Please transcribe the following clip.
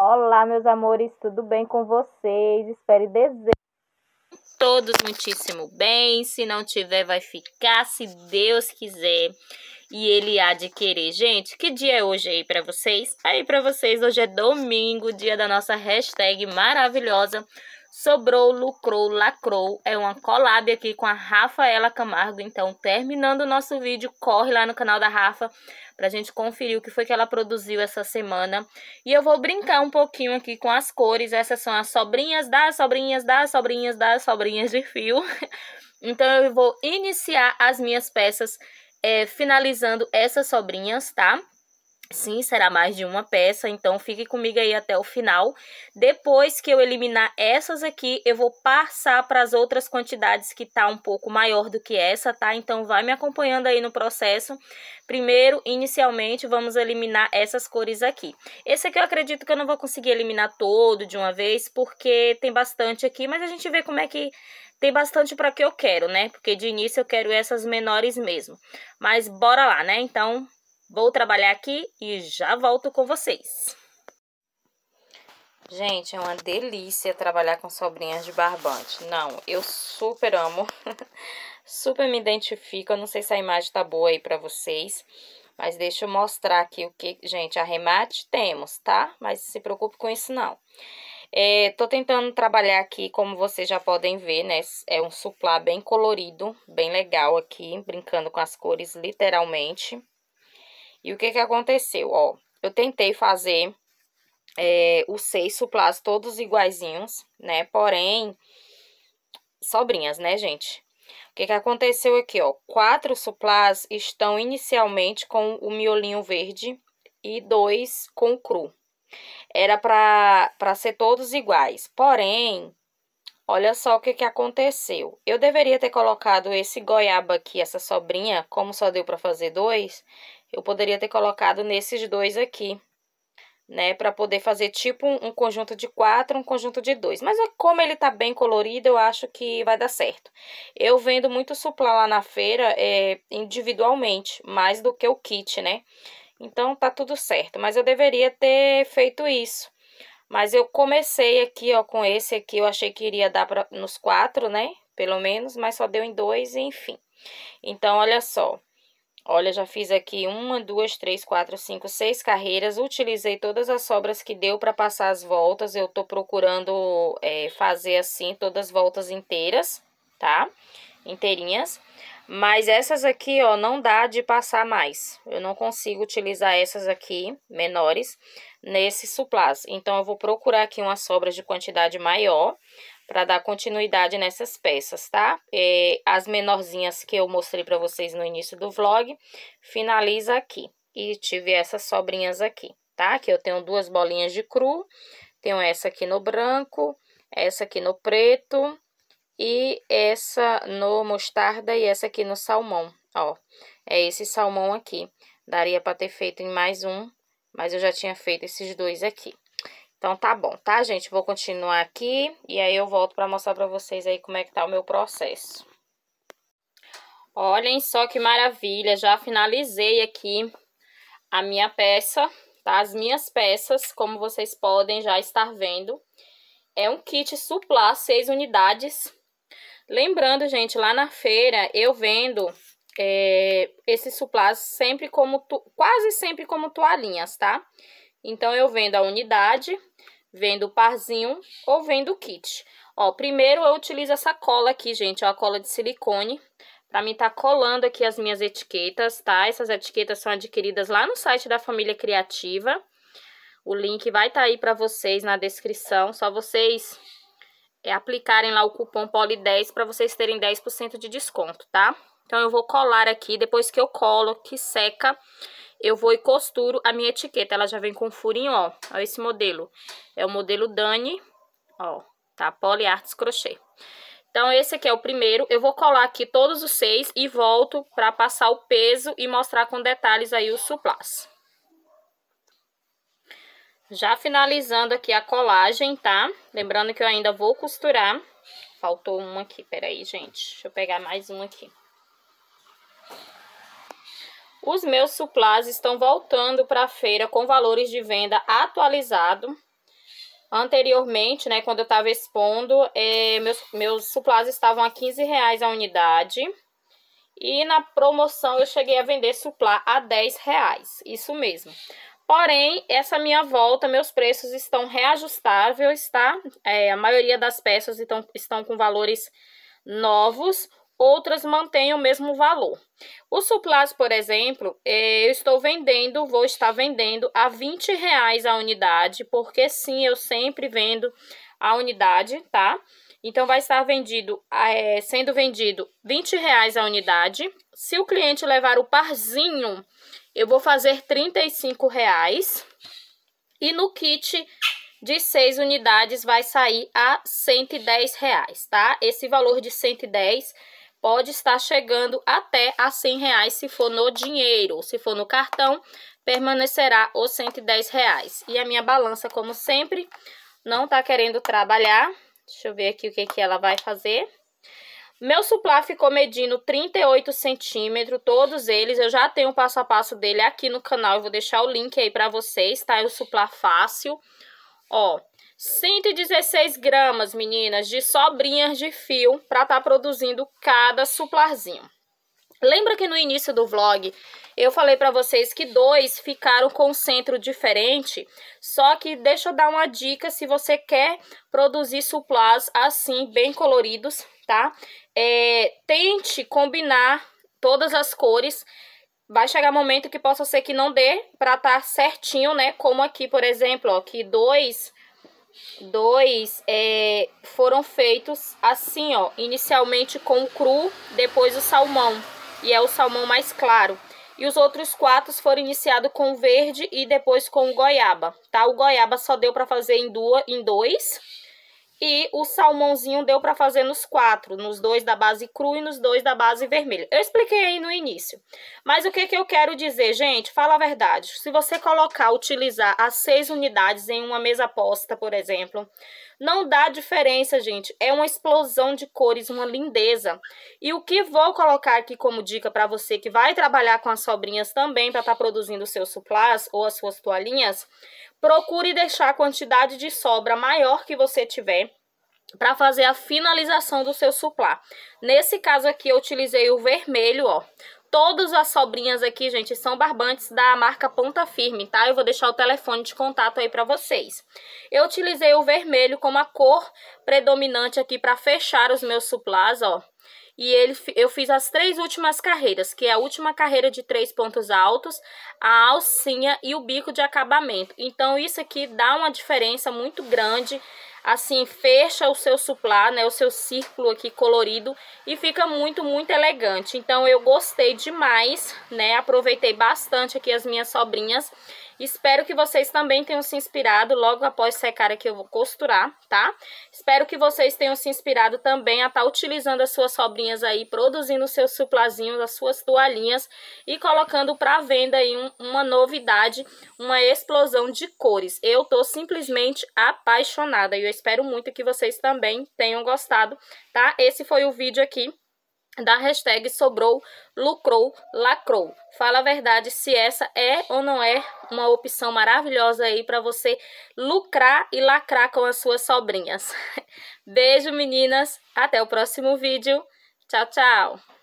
Olá, meus amores, tudo bem com vocês? Espero e desejo todos muitíssimo bem. Se não tiver, vai ficar, se Deus quiser. E ele há de querer. Gente, que dia é hoje aí para vocês? Aí para vocês, hoje é domingo, dia da nossa hashtag maravilhosa Sobrou, lucrou, lacrou. É uma collab aqui com a Rafaela Camargo. Então, terminando o nosso vídeo, corre lá no canal da Rafa pra gente conferir o que foi que ela produziu essa semana. E eu vou brincar um pouquinho aqui com as cores. Essas são as sobrinhas das sobrinhas das sobrinhas das sobrinhas de fio. Então, eu vou iniciar as minhas peças é, finalizando essas sobrinhas, tá? Tá? Sim, será mais de uma peça, então fique comigo aí até o final. Depois que eu eliminar essas aqui, eu vou passar para as outras quantidades que tá um pouco maior do que essa, tá? Então vai me acompanhando aí no processo. Primeiro, inicialmente, vamos eliminar essas cores aqui. Esse aqui eu acredito que eu não vou conseguir eliminar todo de uma vez, porque tem bastante aqui, mas a gente vê como é que tem bastante para que eu quero, né? Porque de início eu quero essas menores mesmo. Mas bora lá, né? Então, Vou trabalhar aqui e já volto com vocês. Gente, é uma delícia trabalhar com sobrinhas de barbante. Não, eu super amo. super me identifico. Eu não sei se a imagem tá boa aí pra vocês. Mas deixa eu mostrar aqui o que... Gente, arremate temos, tá? Mas se preocupe com isso não. É, tô tentando trabalhar aqui, como vocês já podem ver, né? É um suplá bem colorido, bem legal aqui. Brincando com as cores, literalmente. Literalmente. E o que que aconteceu, ó? Eu tentei fazer é, os seis suplás todos iguaizinhos, né? Porém, sobrinhas, né, gente? O que, que aconteceu aqui, ó? Quatro suplás estão inicialmente com o miolinho verde e dois com cru. Era para ser todos iguais. Porém, olha só o que, que aconteceu. Eu deveria ter colocado esse goiaba aqui, essa sobrinha, como só deu para fazer dois, eu poderia ter colocado nesses dois aqui, né? Para poder fazer tipo um, conjunto de quatro, um conjunto de dois. Mas é como ele tá bem colorido, eu acho que vai dar certo. Eu vendo muito suplá lá na feira é, individualmente, mais do que o kit, né? Então tá tudo certo, mas eu deveria ter feito isso. Mas eu comecei aqui, ó, com esse aqui, eu achei que iria dar pra, nos quatro, né? Pelo menos, mas só deu em dois, enfim. Então, olha só, Olha, já fiz aqui uma, duas, três, quatro, cinco, seis carreiras. Utilizei todas as sobras que deu para passar as voltas. Eu tô procurando é, fazer assim todas as voltas inteiras, tá? Inteirinhas. Mas essas aqui, ó, não dá de passar mais. Eu não consigo utilizar essas aqui, menores, nesse suplás. Então, eu vou procurar aqui uma sobra de quantidade maior para dar continuidade nessas peças, tá? É, as menorzinhas que eu mostrei para vocês no início do vlog, finaliza aqui. E tive essas sobrinhas aqui, tá? Que eu tenho duas bolinhas de cru, tenho essa aqui no branco, essa aqui no preto e essa no mostarda e essa aqui no salmão, ó. É esse salmão aqui. Daria para ter feito em mais um, mas eu já tinha feito esses dois aqui. Então, tá bom, tá, gente? Vou continuar aqui e aí eu volto pra mostrar pra vocês aí como é que tá o meu processo. Olhem só que maravilha, já finalizei aqui a minha peça, tá? As minhas peças, como vocês podem já estar vendo. É um kit suplá, seis unidades. Lembrando, gente, lá na feira eu vendo é, esses suplás sempre como... Tu... Quase sempre como toalhinhas, Tá? Então, eu vendo a unidade, vendo o parzinho ou vendo o kit. Ó, primeiro eu utilizo essa cola aqui, gente, ó, é a cola de silicone, pra mim tá colando aqui as minhas etiquetas, tá? Essas etiquetas são adquiridas lá no site da Família Criativa. O link vai estar tá aí para vocês na descrição, só vocês é, aplicarem lá o cupom POLI10 para vocês terem 10% de desconto, tá? Então, eu vou colar aqui, depois que eu colo, que seca, eu vou e costuro a minha etiqueta. Ela já vem com furinho, ó. Olha esse modelo. É o modelo Dani, ó, tá? Poly Arts Crochê. Então, esse aqui é o primeiro. Eu vou colar aqui todos os seis e volto pra passar o peso e mostrar com detalhes aí o suplás. Já finalizando aqui a colagem, tá? Lembrando que eu ainda vou costurar. Faltou um aqui, peraí, gente. Deixa eu pegar mais um aqui. Os meus suplás estão voltando para a feira com valores de venda atualizado. Anteriormente, né, quando eu estava expondo, é, meus, meus suplás estavam a 15 reais a unidade. E na promoção eu cheguei a vender suplá a 10 reais, isso mesmo. Porém, essa minha volta, meus preços estão reajustáveis, tá? É, a maioria das peças estão, estão com valores novos outras mantêm o mesmo valor. O suplás, por exemplo, é, eu estou vendendo, vou estar vendendo a 20 reais a unidade, porque sim, eu sempre vendo a unidade, tá? Então, vai estar vendido, é, sendo vendido 20 reais a unidade. Se o cliente levar o parzinho, eu vou fazer 35 reais. E no kit de 6 unidades vai sair a 110 reais, tá? Esse valor de 110 pode estar chegando até a 100 reais se for no dinheiro. Se for no cartão, permanecerá os 110 reais. E a minha balança, como sempre, não está querendo trabalhar. Deixa eu ver aqui o que, que ela vai fazer. Meu suplá ficou medindo 38 centímetros, todos eles. Eu já tenho o passo a passo dele aqui no canal. Eu vou deixar o link aí para vocês, tá? É o suplá fácil. Ó, 116 gramas, meninas, de sobrinhas de fio para estar tá produzindo cada suplarzinho. Lembra que no início do vlog eu falei para vocês que dois ficaram com centro diferente? Só que deixa eu dar uma dica se você quer produzir suplás assim, bem coloridos, tá? É, tente combinar todas as cores. Vai chegar momento que possa ser que não dê para estar tá certinho, né? Como aqui, por exemplo, ó, que dois dois é, foram feitos assim, ó. Inicialmente com o cru, depois o salmão. E é o salmão mais claro. E os outros quatro foram iniciados com verde e depois com goiaba, tá? O goiaba só deu para fazer em, duas, em dois. E o salmãozinho deu para fazer nos quatro, nos dois da base cru e nos dois da base vermelha. Eu expliquei aí no início. Mas o que, que eu quero dizer, gente? Fala a verdade. Se você colocar, utilizar as seis unidades em uma mesa posta, por exemplo, não dá diferença, gente. É uma explosão de cores, uma lindeza. E o que vou colocar aqui como dica para você que vai trabalhar com as sobrinhas também para estar tá produzindo seus suplás ou as suas toalhinhas, procure deixar a quantidade de sobra maior que você tiver para fazer a finalização do seu suplá. Nesse caso aqui, eu utilizei o vermelho, ó. Todas as sobrinhas aqui, gente, são barbantes da marca Ponta Firme, tá? Eu vou deixar o telefone de contato aí para vocês. Eu utilizei o vermelho como a cor predominante aqui para fechar os meus suplás, ó. E ele, eu fiz as três últimas carreiras, que é a última carreira de três pontos altos, a alcinha e o bico de acabamento. Então, isso aqui dá uma diferença muito grande assim, fecha o seu suplá, né, o seu círculo aqui colorido e fica muito, muito elegante. Então eu gostei demais, né, aproveitei bastante aqui as minhas sobrinhas Espero que vocês também tenham se inspirado logo após secar aqui eu vou costurar, tá? Espero que vocês tenham se inspirado também a estar tá utilizando as suas sobrinhas aí, produzindo seus suplazinhos, as suas toalhinhas e colocando para venda aí um, uma novidade, uma explosão de cores. Eu tô simplesmente apaixonada e eu espero muito que vocês também tenham gostado, tá? Esse foi o vídeo aqui da hashtag sobrou, lucrou, lacrou. Fala a verdade se essa é ou não é uma opção maravilhosa aí para você lucrar e lacrar com as suas sobrinhas. Beijo, meninas. Até o próximo vídeo. Tchau, tchau.